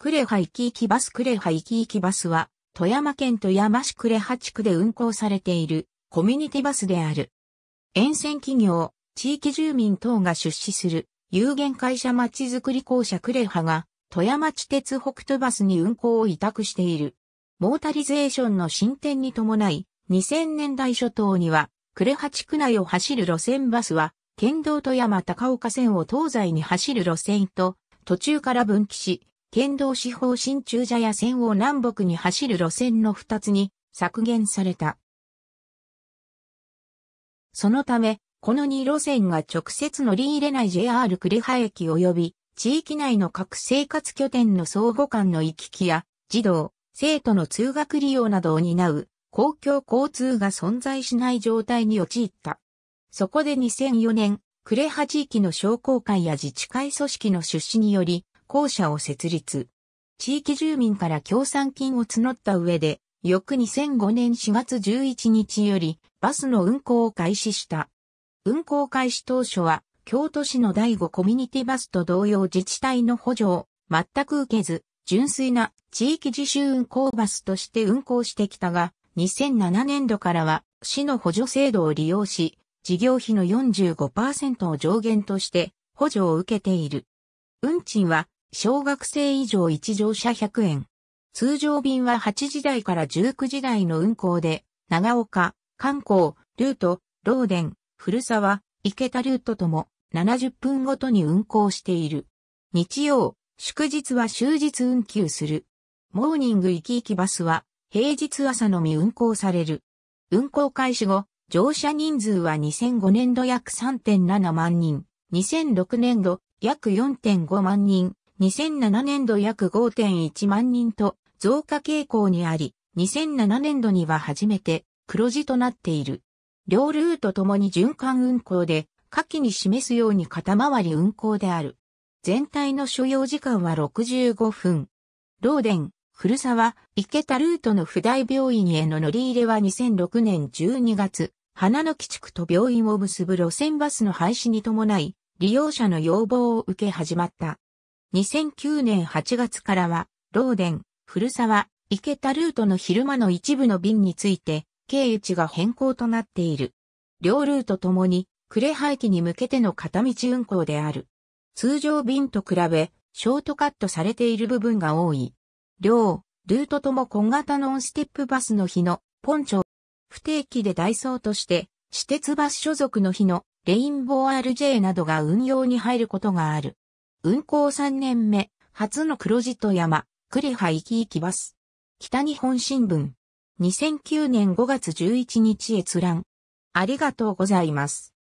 クレハ行き行きバスクレハ行き行きバスは、富山県富山市呉レ地区で運行されているコミュニティバスである。沿線企業、地域住民等が出資する有限会社まちづくり公社呉レが富山地鉄北斗バスに運行を委託している。モータリゼーションの進展に伴い、2000年代初頭には、呉レ地区内を走る路線バスは、県道富山高岡線を東西に走る路線と、途中から分岐し、県道四方新中茶屋線を南北に走る路線の二つに削減された。そのため、この二路線が直接乗り入れない JR 呉羽駅及び地域内の各生活拠点の相互間の行き来や児童、生徒の通学利用などを担う公共交通が存在しない状態に陥った。そこで2004年、呉羽地域の商工会や自治会組織の出資により、公社を設立。地域住民から協賛金を募った上で、翌2005年4月11日よりバスの運行を開始した。運行開始当初は、京都市の第5コミュニティバスと同様自治体の補助を全く受けず、純粋な地域自主運行バスとして運行してきたが、2007年度からは市の補助制度を利用し、事業費の45%を上限として補助を受けている。運賃は小学生以上1乗車100円。通常便は8時台から19時台の運行で、長岡、観光、ルート、ローデン、古沢、池田ルートとも70分ごとに運行している。日曜、祝日は終日運休する。モーニング行き行きバスは平日朝のみ運行される。運行開始後、乗車人数は2005年度約3.7万人、2006年度約4.5万人、2007年度約5.1万人と増加傾向にあり、2007年度には初めて黒字となっている。両ルートともに循環運行で、下記に示すように肩回り運行である。全体の所要時間は65分。ローデン、古沢、池田ルートの普代病院への乗り入れは2006年12月、花の基地区と病院を結ぶ路線バスの廃止に伴い、利用者の要望を受け始まった。2009年8月からは、ローデン、古沢、池田ルートの昼間の一部の便について、経由地が変更となっている。両ルートともに、呉廃棄に向けての片道運行である。通常便と比べ、ショートカットされている部分が多い。両、ルートとも小型ノンステップバスの日の、ポンチョ。不定期でダイソーとして、私鉄バス所属の日の、レインボー RJ などが運用に入ることがある。運行3年目、初の黒字と山、呉ハ行き行きバス。北日本新聞。2009年5月11日閲覧。ありがとうございます。